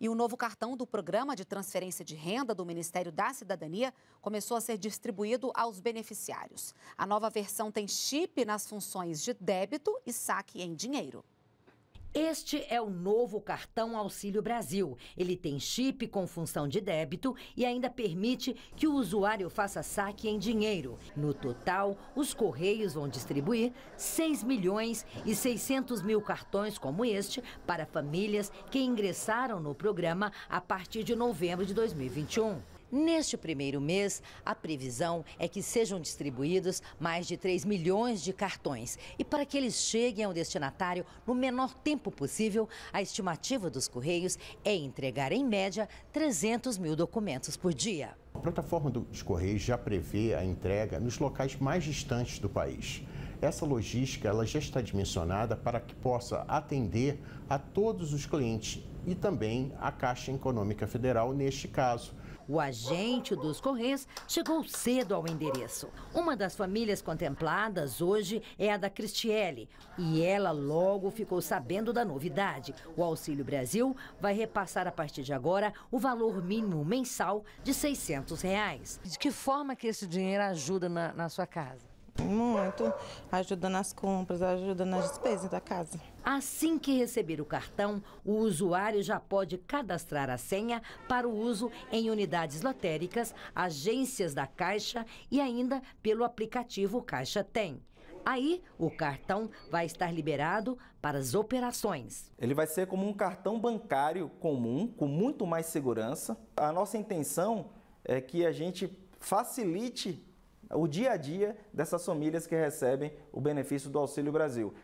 E o novo cartão do Programa de Transferência de Renda do Ministério da Cidadania começou a ser distribuído aos beneficiários. A nova versão tem chip nas funções de débito e saque em dinheiro. Este é o novo cartão Auxílio Brasil. Ele tem chip com função de débito e ainda permite que o usuário faça saque em dinheiro. No total, os Correios vão distribuir 6 milhões e 600 mil cartões como este para famílias que ingressaram no programa a partir de novembro de 2021. Neste primeiro mês, a previsão é que sejam distribuídos mais de 3 milhões de cartões. E para que eles cheguem ao destinatário no menor tempo possível, a estimativa dos Correios é entregar, em média, 300 mil documentos por dia. A plataforma dos Correios já prevê a entrega nos locais mais distantes do país. Essa logística ela já está dimensionada para que possa atender a todos os clientes e também a Caixa Econômica Federal neste caso. O agente dos Correios chegou cedo ao endereço. Uma das famílias contempladas hoje é a da Cristiele. E ela logo ficou sabendo da novidade. O Auxílio Brasil vai repassar a partir de agora o valor mínimo mensal de 600 reais. De que forma que esse dinheiro ajuda na, na sua casa? Muito, ajuda nas compras, ajuda nas despesas da casa. Assim que receber o cartão, o usuário já pode cadastrar a senha para o uso em unidades lotéricas, agências da Caixa e ainda pelo aplicativo Caixa Tem. Aí, o cartão vai estar liberado para as operações. Ele vai ser como um cartão bancário comum, com muito mais segurança. A nossa intenção é que a gente facilite o dia a dia dessas famílias que recebem o benefício do Auxílio Brasil.